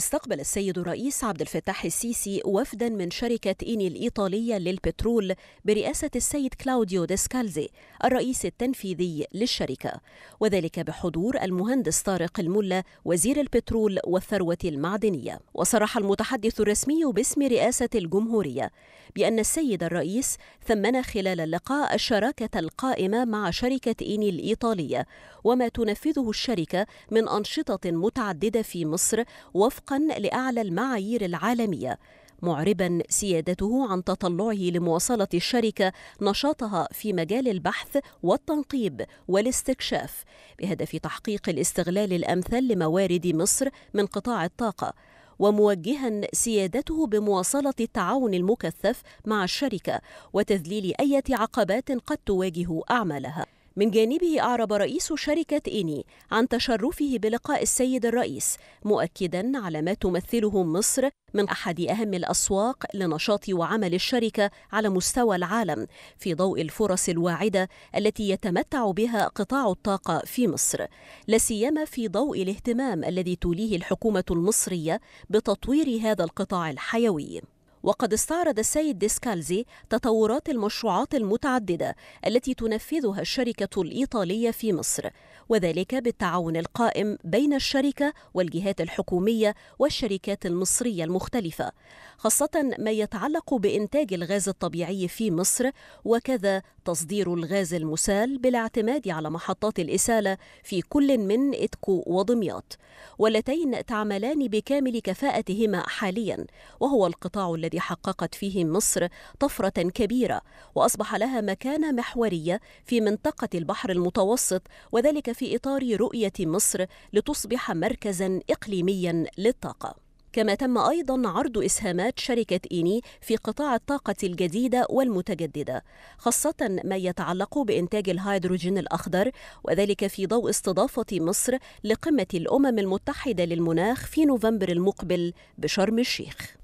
استقبل السيد الرئيس عبد الفتاح السيسي وفدا من شركة إيني الإيطالية للبترول برئاسة السيد كلاوديو ديسكالزي الرئيس التنفيذي للشركة وذلك بحضور المهندس طارق الملا وزير البترول والثروة المعدنية وصرح المتحدث الرسمي باسم رئاسة الجمهورية بأن السيد الرئيس ثمن خلال اللقاء الشراكة القائمة مع شركة إيني الإيطالية وما تنفذه الشركة من أنشطة متعددة في مصر وفق وفقا لاعلى المعايير العالميه معربا سيادته عن تطلعه لمواصله الشركه نشاطها في مجال البحث والتنقيب والاستكشاف بهدف تحقيق الاستغلال الامثل لموارد مصر من قطاع الطاقه وموجها سيادته بمواصله التعاون المكثف مع الشركه وتذليل اي عقبات قد تواجه اعمالها من جانبه أعرب رئيس شركة إيني عن تشرفه بلقاء السيد الرئيس مؤكدا على ما تمثله مصر من أحد أهم الأسواق لنشاط وعمل الشركة على مستوى العالم في ضوء الفرص الواعدة التي يتمتع بها قطاع الطاقة في مصر لا سيما في ضوء الاهتمام الذي توليه الحكومة المصرية بتطوير هذا القطاع الحيوي وقد استعرض السيد ديسكالزي تطورات المشروعات المتعددة التي تنفذها الشركة الإيطالية في مصر وذلك بالتعاون القائم بين الشركة والجهات الحكومية والشركات المصرية المختلفة خاصة ما يتعلق بإنتاج الغاز الطبيعي في مصر وكذا تصدير الغاز المسال بالاعتماد على محطات الإسالة في كل من إتكو ودمياط واللتين تعملان بكامل كفاءتهما حاليا وهو القطاع الذي حققت فيه مصر طفرة كبيرة وأصبح لها مكانة محورية في منطقة البحر المتوسط وذلك في إطار رؤية مصر لتصبح مركزا إقليميا للطاقة كما تم ايضا عرض اسهامات شركه ايني في قطاع الطاقه الجديده والمتجدده خاصه ما يتعلق بانتاج الهيدروجين الاخضر وذلك في ضوء استضافه مصر لقمه الامم المتحده للمناخ في نوفمبر المقبل بشرم الشيخ